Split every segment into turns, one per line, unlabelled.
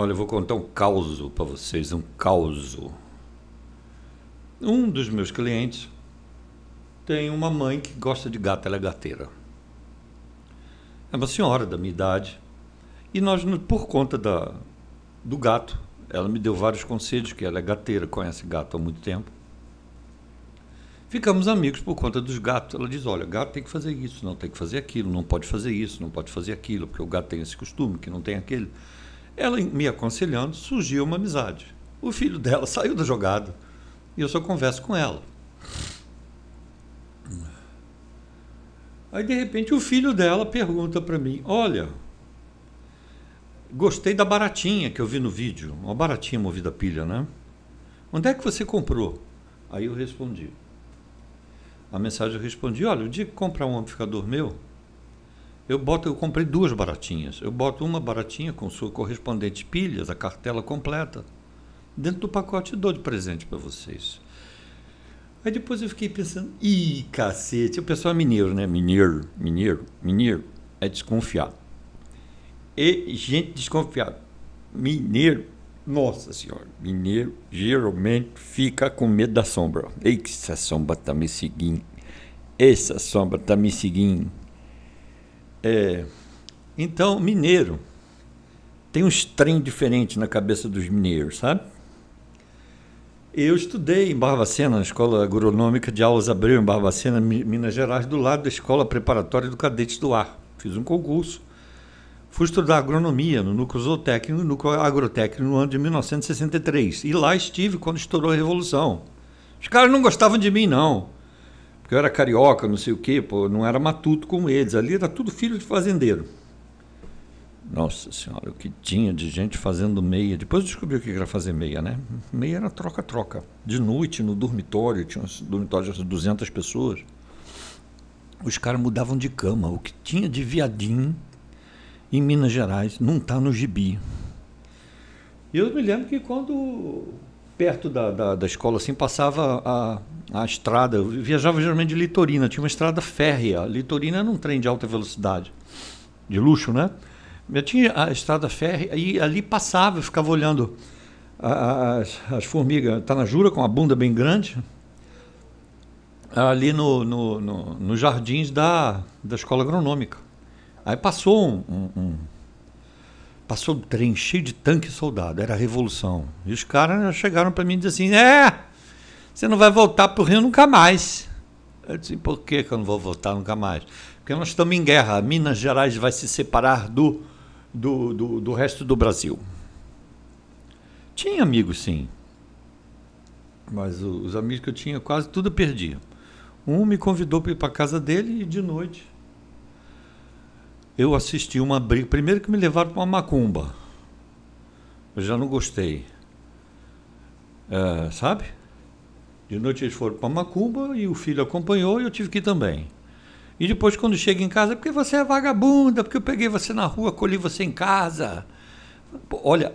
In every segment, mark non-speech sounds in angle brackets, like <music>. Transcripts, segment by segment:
Olha, eu vou contar um caos para vocês, um caos. Um dos meus clientes tem uma mãe que gosta de gato, ela é gateira. É uma senhora da minha idade. E nós, por conta da, do gato, ela me deu vários conselhos, que ela é gateira, conhece gato há muito tempo. Ficamos amigos por conta dos gatos. Ela diz: olha, gato tem que fazer isso, não tem que fazer aquilo, não pode fazer isso, não pode fazer aquilo, porque o gato tem esse costume, que não tem aquele. Ela me aconselhando, surgiu uma amizade. O filho dela <laughs> saiu da jogada e eu só converso com ela. Aí de repente o filho dela pergunta para mim: Olha, gostei da baratinha que eu vi no vídeo, uma baratinha movida a pilha, né? Onde é que você comprou? Aí eu respondi. A mensagem eu respondi: Olha, o dia que comprar um amplificador meu, eu boto, eu comprei duas baratinhas. Eu boto uma baratinha com sua correspondente pilhas, a cartela completa, dentro do pacote e dou de presente para vocês. Aí depois eu fiquei pensando, ih, cacete, o pessoal é mineiro, né? Mineiro, mineiro, mineiro, é desconfiado. E gente desconfiada. Mineiro, nossa senhora, mineiro geralmente fica com medo da sombra. Ei, que essa sombra tá me seguindo. Essa sombra tá me seguindo. É, então, mineiro. Tem um trem diferente na cabeça dos mineiros, sabe? Eu estudei em Barbacena, na Escola Agronômica de Aulas Abreu, em Barbacena, Minas Gerais, do lado da Escola Preparatória do Cadete do Ar. Fiz um concurso. Fui estudar agronomia no núcleo zootécnico, no núcleo agrotécnico, no ano de 1963. E lá estive quando estourou a Revolução. Os caras não gostavam de mim, não porque eu era carioca, não sei o quê, pô, não era matuto como eles. Ali era tudo filho de fazendeiro. Nossa senhora, o que tinha de gente fazendo meia. Depois eu descobri o que era fazer meia, né? Meia era troca-troca. De noite, no dormitório, tinha uns dormitórios de 200 pessoas. Os caras mudavam de cama. O que tinha de viadinho em Minas Gerais não está no gibi. E eu me lembro que quando perto da, da, da escola assim passava a a estrada. Eu viajava geralmente de Litorina, tinha uma estrada férrea. Litorina era um trem de alta velocidade, de luxo, né? Eu tinha a estrada férrea e ali passava, eu ficava olhando as, as formigas tá jura com a bunda bem grande, ali no, no, no, nos jardins da, da escola agronômica. Aí passou um, um, um passou um trem cheio de tanque soldado, era a revolução. E os caras chegaram para mim e disseram assim: é! Você não vai voltar para o Rio nunca mais. Eu disse, por que, que eu não vou voltar nunca mais? Porque nós estamos em guerra. Minas Gerais vai se separar do, do, do, do resto do Brasil. Tinha amigos, sim. Mas os amigos que eu tinha, quase tudo perdi. Um me convidou para ir para casa dele e de noite eu assisti uma briga. Primeiro que me levaram para uma macumba. Eu já não gostei. É, sabe? De noite eles foram para Macumba e o filho acompanhou e eu tive que ir também. E depois, quando chega em casa, é porque você é vagabunda, porque eu peguei você na rua, colhi você em casa. olha,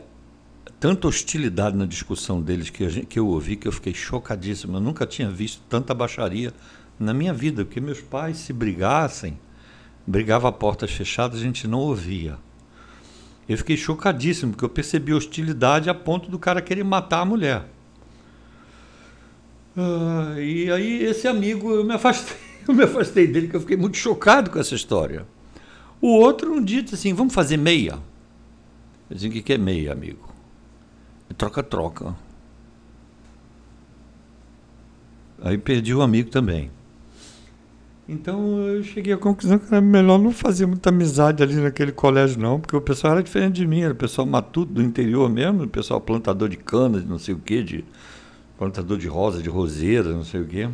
tanta hostilidade na discussão deles que, gente, que eu ouvi que eu fiquei chocadíssimo. Eu nunca tinha visto tanta baixaria na minha vida, porque meus pais, se brigassem, brigava a portas fechadas, a gente não ouvia. Eu fiquei chocadíssimo, porque eu percebi hostilidade a ponto do cara querer matar a mulher. Ah, e aí esse amigo, eu me afastei, <laughs> eu me afastei dele, que eu fiquei muito chocado com essa história. O outro um dia disse assim, vamos fazer meia. Eu disse, o que é meia, amigo? Troca-troca. Aí perdi o amigo também. Então eu cheguei à conclusão que era melhor não fazer muita amizade ali naquele colégio, não, porque o pessoal era diferente de mim, era o pessoal matuto do interior mesmo, o pessoal plantador de cana, de não sei o quê, de plantador de rosa, de roseira, não sei o quê.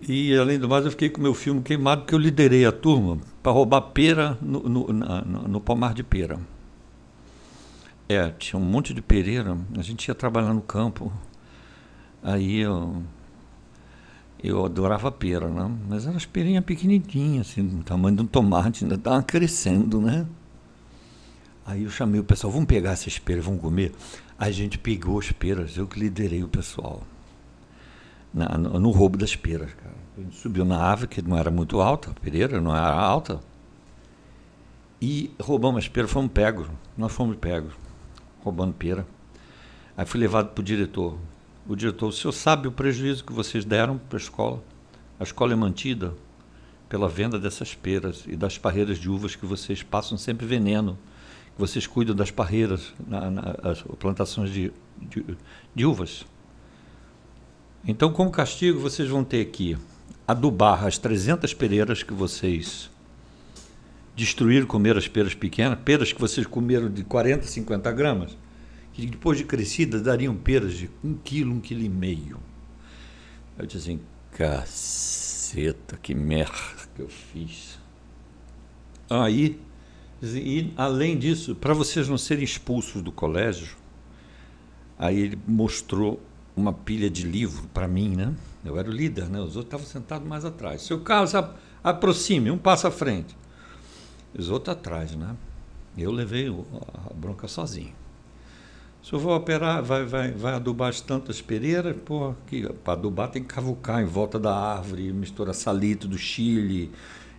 E, além do mais, eu fiquei com meu filme queimado, porque eu liderei a turma para roubar pera no, no, no, no, pomar de pera. É, tinha um monte de pereira, a gente ia trabalhar no campo. Aí eu, eu adorava pera, né? Mas era as perinhas pequenininhas, assim, do tamanho de um tomate, ainda estavam crescendo, né? Aí eu chamei o pessoal, vamos pegar essas peras, vamos comer a gente pegou as peras, eu que liderei o pessoal. Na, no, no, roubo das peras, cara. A gente subiu na árvore, que não era muito alta, a pereira não era alta. E roubamos as peras, fomos pegos. Nós fomos pegos, roubando pera. Aí fui levado para o diretor. O diretor, o senhor sabe o prejuízo que vocês deram para a escola? A escola é mantida pela venda dessas peras e das parreiras de uvas que vocês passam sempre veneno vocês cuidam das parreiras, na, na, as plantações de, de, de uvas. Então, como castigo, vocês vão ter que adubar as 300 pereiras que vocês destruíram, comer as peras pequenas, peras que vocês comeram de 40, 50 gramas, que depois de crescidas dariam peras de 1 quilo, 1 quilo e meio. Eu disse assim, caceta, que merda que eu fiz. Aí e, além disso, para vocês não serem expulsos do colégio, aí ele mostrou uma pilha de livro para mim, né? Eu era o líder, né? Os outros estavam sentados mais atrás. Seu Carlos, aproxime, um passo à frente. Os outros atrás, né? Eu levei a bronca sozinho. O senhor vai operar, vai, vai, vai adubar as tantas pereiras, pô, que para adubar tem que cavucar em volta da árvore, mistura salito do Chile,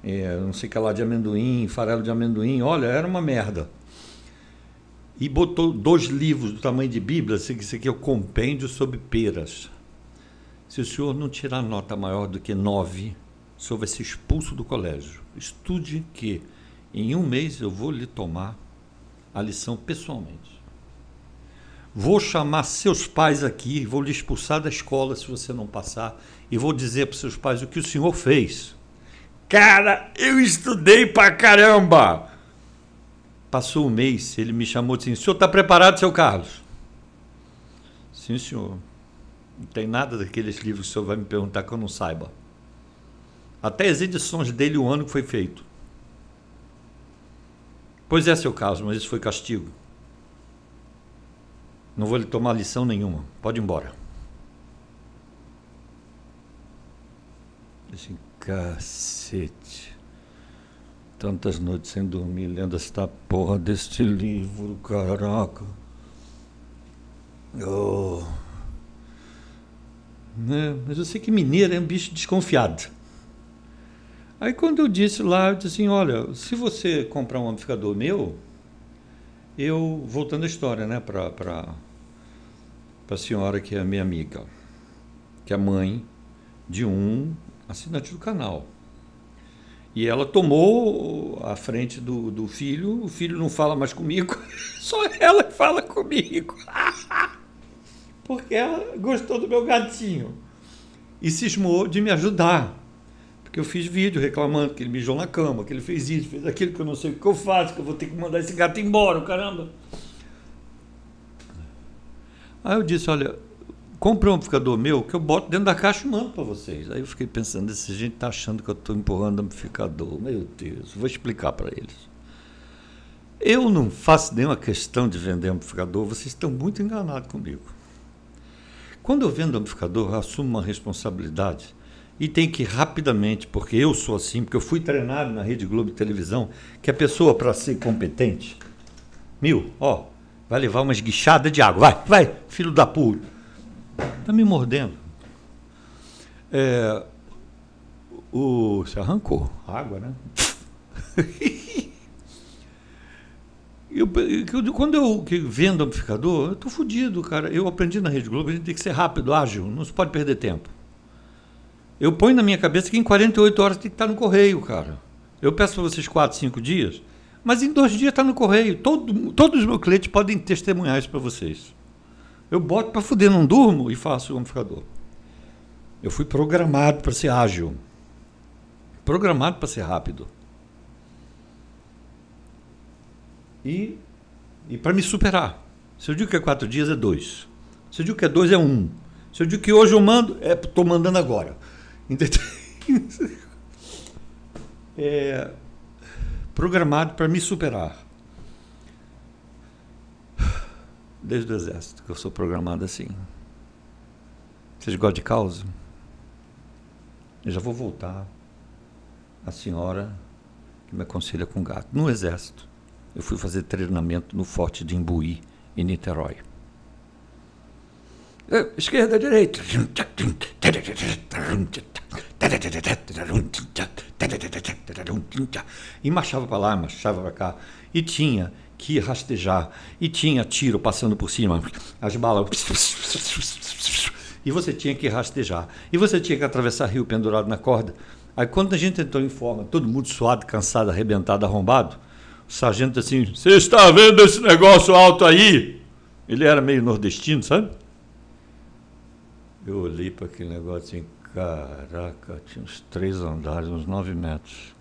é, não sei o que lá de amendoim, farelo de amendoim. Olha, era uma merda. E botou dois livros do tamanho de Bíblia, assim, isso aqui é o compêndio sobre peras. Se o senhor não tirar nota maior do que nove, o senhor vai ser expulso do colégio. Estude que em um mês eu vou lhe tomar a lição pessoalmente. Vou chamar seus pais aqui, vou lhe expulsar da escola se você não passar, e vou dizer para seus pais o que o senhor fez. Cara, eu estudei pra caramba. Passou um mês, ele me chamou e disse: O assim, senhor está preparado, seu Carlos? Sim, senhor. Não tem nada daqueles livros que o senhor vai me perguntar que eu não saiba. Até as edições dele, o ano que foi feito. Pois é, seu Carlos, mas isso foi castigo. Não vou lhe tomar lição nenhuma. Pode ir embora. Assim, Cacete. Tantas noites sem dormir lendo esta porra deste livro, caraca. Oh. Né? Mas eu sei que mineiro é um bicho desconfiado. Aí quando eu disse lá, eu disse assim, olha, se você comprar um amplificador meu, eu, voltando à história, né, para pra, pra senhora que é minha amiga, que é mãe de um assinante do canal. E ela tomou a frente do, do filho, o filho não fala mais comigo, <laughs> só ela fala comigo. <laughs> Porque ela gostou do meu gatinho e cismou de me ajudar. Porque eu fiz vídeo reclamando que ele mijou na cama, que ele fez isso, fez aquilo, que eu não sei o que eu faço, que eu vou ter que mandar esse gato embora, caramba. Aí eu disse: olha, comprei um amplificador meu que eu boto dentro da caixa e mando para vocês. Aí eu fiquei pensando, essa gente tá achando que eu estou empurrando amplificador. Meu Deus, vou explicar para eles. Eu não faço nenhuma questão de vender amplificador, vocês estão muito enganados comigo. Quando eu vendo amplificador, eu assumo uma responsabilidade e tem que ir rapidamente, porque eu sou assim, porque eu fui treinado na Rede Globo de televisão, que a pessoa, para ser competente, mil, ó, vai levar umas guichadas de água, vai, vai, filho da puta. Está me mordendo. É, o, se arrancou. Água, né? <laughs> eu, eu, quando eu vendo amplificador, eu tô fudido, cara. Eu aprendi na Rede Globo, a gente tem que ser rápido, ágil, não se pode perder tempo. Eu ponho na minha cabeça que em 48 horas tem que estar no correio, cara. Eu peço para vocês 4, 5 dias, mas em dois dias está no correio. Todo, todos os meus clientes podem testemunhar isso para vocês. Eu boto para fuder, não durmo e faço o amplificador. Eu fui programado para ser ágil. Programado para ser rápido. E, e para me superar. Se eu digo que é quatro dias, é dois. Se eu digo que é dois, é um. Se eu digo que hoje eu mando, é estou mandando agora. <laughs> É, programado para me superar. Desde o exército, que eu sou programado assim. Vocês gostam de causa? Eu já vou voltar à senhora que me aconselha com gato. No exército, eu fui fazer treinamento no Forte de Imbuí, em Niterói. É, esquerda, direita. E marchava para lá, marchava para cá. E tinha que rastejar. E tinha tiro passando por cima, as balas. E você tinha que rastejar. E você tinha que atravessar rio pendurado na corda. Aí quando a gente entrou em forma, todo mundo suado, cansado, arrebentado, arrombado, o sargento assim, você está vendo esse negócio alto aí? Ele era meio nordestino, sabe? Eu olhei para aquele negócio assim, caraca, tinha uns três andares, uns nove metros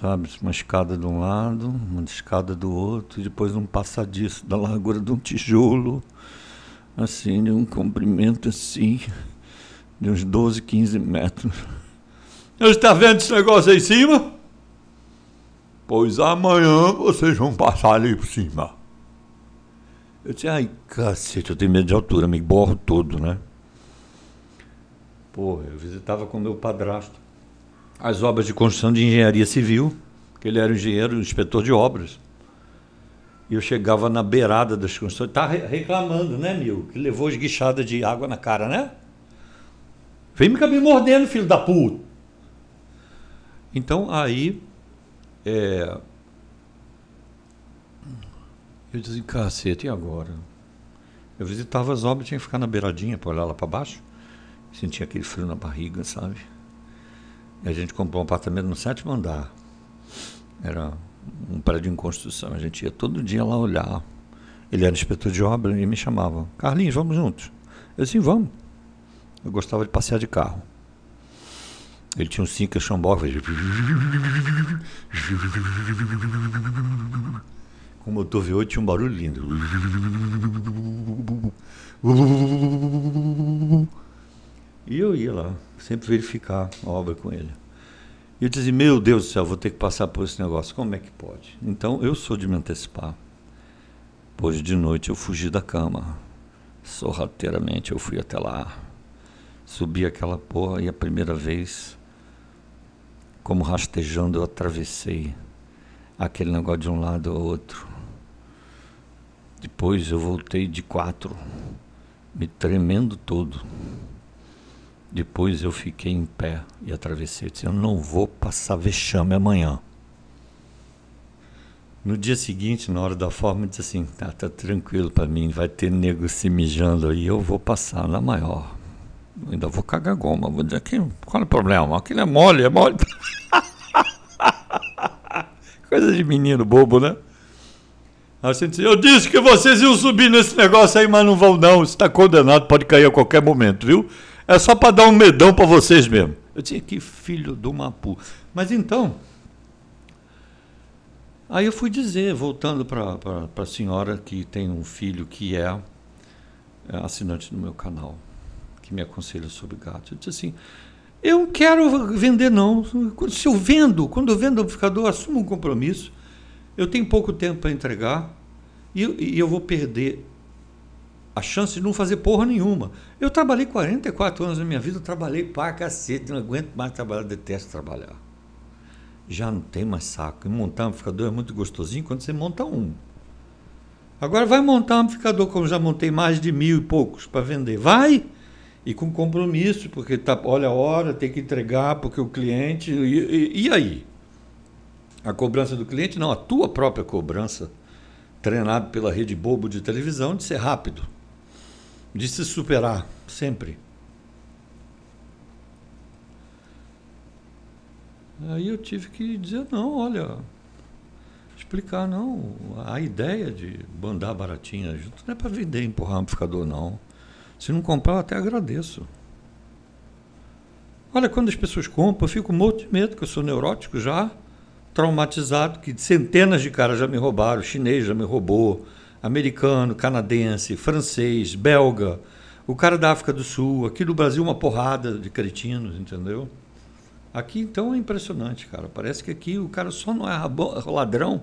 sabe? Uma escada de um lado, uma escada do outro, e depois um passadiço da largura de um tijolo, assim, de um comprimento assim, de uns 12, 15 metros. Está vendo esse negócio aí em cima? Pois amanhã vocês vão passar ali por cima. Eu disse, ai, cacete, eu tenho medo de altura, me borro todo, né? Porra, eu visitava com meu padrasto as obras de construção de engenharia civil, que ele era engenheiro, inspetor de obras. E eu chegava na beirada das construções, tá reclamando, né, Mil? Que levou esguichada de água na cara, né? Vem me mordendo, filho da puta. Então aí é... eu disse, cacete, e agora? Eu visitava as obras, tinha que ficar na beiradinha para olhar lá para baixo. Sentia aquele frio na barriga, sabe? A gente comprou um apartamento no sétimo andar. Era um prédio em construção. A gente ia todo dia lá olhar. Ele era inspetor de obra e me chamava: Carlinhos, vamos juntos. Eu disse: vamos. Eu gostava de passear de carro. Ele tinha um Cinca Chambó, fazia... com o motor V8 tinha um barulho lindo. E eu ia lá, sempre verificar a obra com ele. E eu dizia, meu Deus do céu, vou ter que passar por esse negócio, como é que pode? Então eu sou de me antecipar. Hoje de noite eu fugi da cama. Sorrateiramente eu fui até lá. Subi aquela porra e a primeira vez, como rastejando, eu atravessei aquele negócio de um lado ao outro. Depois eu voltei de quatro, me tremendo todo. Depois eu fiquei em pé e atravessei. Eu disse: Eu não vou passar vexame amanhã. No dia seguinte, na hora da forma, eu disse assim: tá, tá tranquilo para mim, vai ter nego se mijando aí, eu vou passar na maior. Eu ainda vou cagar goma. Vou dizer: que, qual é o problema? Aquilo é mole, é mole. <laughs> Coisa de menino bobo, né? Disse, eu disse que vocês iam subir nesse negócio aí, mas não vão não. Está condenado, pode cair a qualquer momento, viu? É só para dar um medão para vocês mesmo. Eu tinha que filho do Mapu. Mas então, aí eu fui dizer, voltando para a senhora que tem um filho que é, é assinante do meu canal, que me aconselha sobre gato. Eu disse assim, eu não quero vender não. Se eu vendo, quando eu vendo o amplificador, assumo um compromisso. Eu tenho pouco tempo para entregar e, e eu vou perder a chance de não fazer porra nenhuma. Eu trabalhei 44 anos na minha vida, eu trabalhei para cacete, não aguento mais trabalhar, detesto trabalhar. Já não tem mais saco. E montar um amplificador é muito gostosinho quando você monta um. Agora vai montar um amplificador, como já montei mais de mil e poucos para vender. Vai! E com compromisso, porque tá, olha a hora, tem que entregar, porque o cliente. E, e, e aí? A cobrança do cliente? Não, a tua própria cobrança, treinado pela rede bobo de televisão, de ser rápido de se superar sempre. Aí eu tive que dizer: não, olha, explicar, não, a ideia de bandar baratinha junto não é para vender empurrar empurrar amplificador, não. Se não comprar, eu até agradeço. Olha, quando as pessoas compram, eu fico morto de medo, que eu sou neurótico já, traumatizado, que centenas de caras já me roubaram, o chinês já me roubou, americano, canadense, francês, belga, o cara da África do Sul, aqui no Brasil uma porrada de cretinos, entendeu? Aqui então é impressionante, cara. Parece que aqui o cara só não é ladrão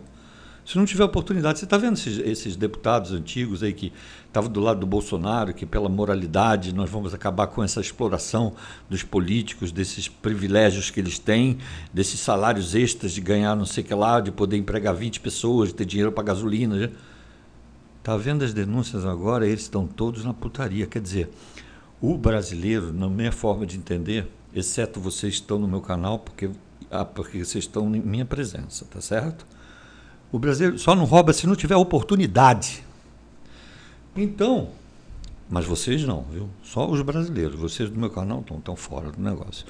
se não tiver oportunidade. Você está vendo esses, esses, deputados antigos aí que estavam do lado do Bolsonaro, que pela moralidade nós vamos acabar com essa exploração dos políticos, desses privilégios que eles têm, desses salários extras de ganhar não sei o que lá, de poder empregar 20 pessoas, de ter dinheiro para gasolina. Né? Está vendo as denúncias agora, eles estão todos na putaria. Quer dizer, o brasileiro, na minha forma de entender, exceto vocês estão no meu canal, porque, ah, porque vocês estão em minha presença, tá certo? O brasileiro só não rouba se não tiver oportunidade. Então, mas vocês não, viu? Só os brasileiros. Vocês do meu canal estão, estão fora do negócio.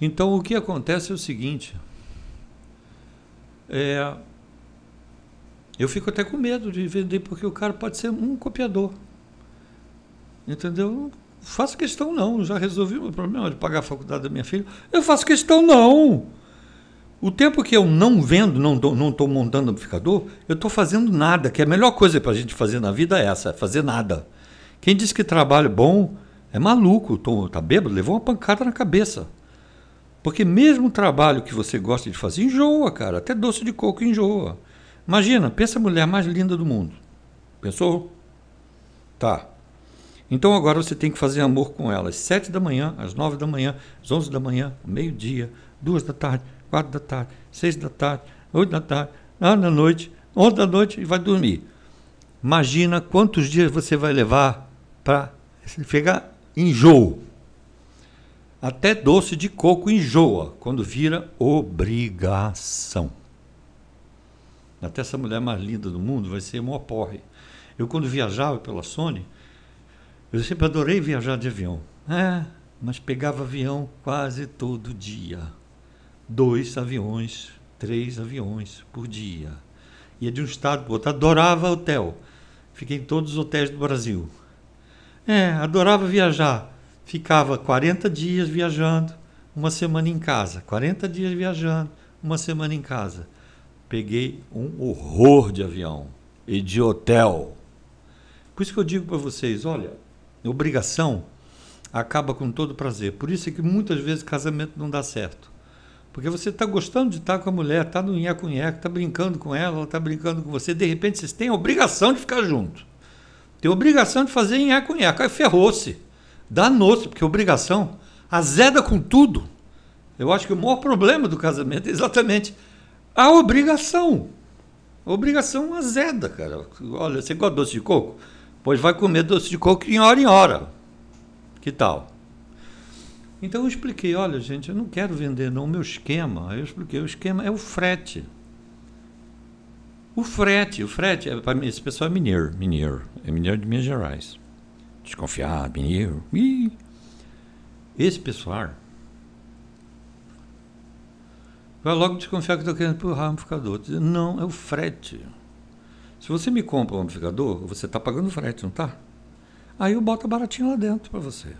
Então, o que acontece é o seguinte. É, eu fico até com medo de vender, porque o cara pode ser um copiador. Entendeu? Não faço questão, não. Já resolvi o meu problema de pagar a faculdade da minha filha. Eu faço questão, não. O tempo que eu não vendo, não estou não tô montando amplificador, eu estou fazendo nada, que a melhor coisa para a gente fazer na vida é essa, é fazer nada. Quem diz que trabalho é bom é maluco, está tá bêbado, levou uma pancada na cabeça. Porque mesmo o trabalho que você gosta de fazer enjoa, cara. Até doce de coco enjoa. Imagina, pensa a mulher mais linda do mundo. Pensou? Tá. Então agora você tem que fazer amor com ela às sete da manhã, às nove da manhã, às onze da manhã, meio-dia, duas da tarde, quatro da tarde, seis da tarde, oito da tarde, 9 da noite, onze da noite e vai dormir. Imagina quantos dias você vai levar para pegar enjoo. Até doce de coco enjoa quando vira obrigação até essa mulher mais linda do mundo vai ser mó porre. Eu, quando viajava pela Sony, eu sempre adorei viajar de avião. É, mas pegava avião quase todo dia. Dois aviões, três aviões por dia. Ia de um estado para o outro. Adorava hotel. Fiquei em todos os hotéis do Brasil. É, adorava viajar. Ficava 40 dias viajando, uma semana em casa. 40 dias viajando, uma semana em casa peguei um horror de avião e de hotel. Por isso que eu digo para vocês, olha, obrigação acaba com todo prazer. Por isso é que muitas vezes casamento não dá certo. Porque você está gostando de estar tá com a mulher, está no nheco-nheco, está brincando com ela, ela está brincando com você, de repente vocês têm a obrigação de ficar junto. Tem a obrigação de fazer nheco-nheco. Aí ferrou-se. Danou-se, porque obrigação azeda com tudo. Eu acho que o maior problema do casamento é exatamente a obrigação. A obrigação é azeda, cara. Olha, você gosta de doce de coco? Pois vai comer doce de coco em hora em hora. Que tal? Então eu expliquei, olha gente, eu não quero vender não o meu esquema. Eu expliquei, o esquema é o frete. O frete, o frete, é, para mim, esse pessoal é mineiro, mineiro, é mineiro de Minas Gerais. Desconfiar, mineiro. Ih. Esse pessoal vai logo desconfiar que eu estou querendo empurrar o amplificador. Não, é o frete. Se você me compra um amplificador, você está pagando frete, não está? Aí eu boto baratinho lá dentro para você.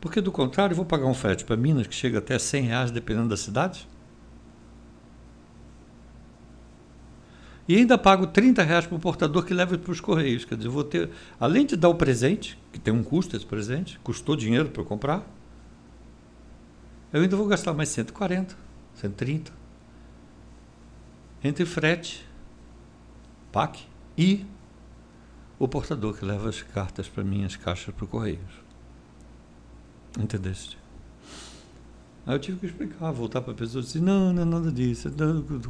Porque do contrário, eu vou pagar um frete para Minas que chega até 100 reais, dependendo da cidade. E ainda pago 30 reais para o portador que leva para os correios. Quer dizer, eu vou ter, além de dar o presente, que tem um custo esse presente, custou dinheiro para eu comprar, eu ainda vou gastar mais 140, 130. Entre frete, PAC e o portador que leva as cartas para mim, as caixas para o correio. Entendeste? Aí eu tive que explicar, voltar para a pessoa e dizer, não, não é nada disso,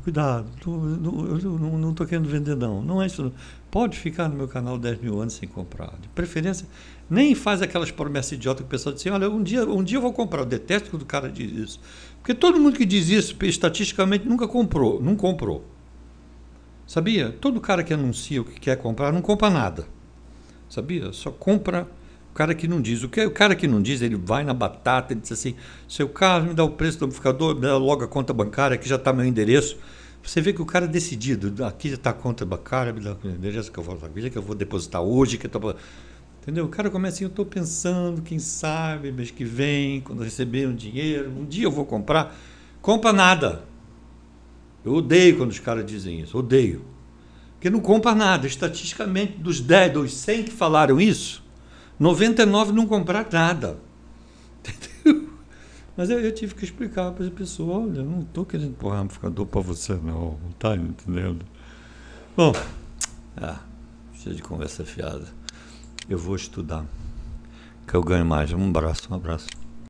cuidado, eu não estou querendo vender não, não é isso não. Pode ficar no meu canal 10 mil anos sem comprar. De preferência, nem faz aquelas promessas idiotas que o pessoal diz assim, olha, um dia, um dia eu vou comprar. Eu detesto quando o cara diz isso. Porque todo mundo que diz isso, estatisticamente, nunca comprou, não comprou. Sabia? Todo cara que anuncia o que quer comprar, não compra nada. Sabia? Só compra cara que não diz. O, que, o cara que não diz, ele vai na batata, ele diz assim: seu carro, me dá o preço do amplificador, me dá logo a conta bancária, aqui já está meu endereço. Você vê que o cara é decidido, aqui já está a conta bancária, me dá o endereço que eu vou que eu vou depositar hoje, que eu tô... Entendeu? O cara começa assim, eu estou pensando, quem sabe, mês que vem, quando receber um dinheiro, um dia eu vou comprar. Compra nada. Eu odeio quando os caras dizem isso, odeio. Porque não compra nada. Estatisticamente, dos 10, dos 100 que falaram isso, 99 não comprar nada. <laughs> Entendeu? Mas eu, eu tive que explicar para as pessoas, olha, eu não estou querendo empurrar amplificador para você não, não tá entendendo? Bom, ah, cheio de conversa fiada. Eu vou estudar. Que eu ganho mais. Um abraço, um abraço.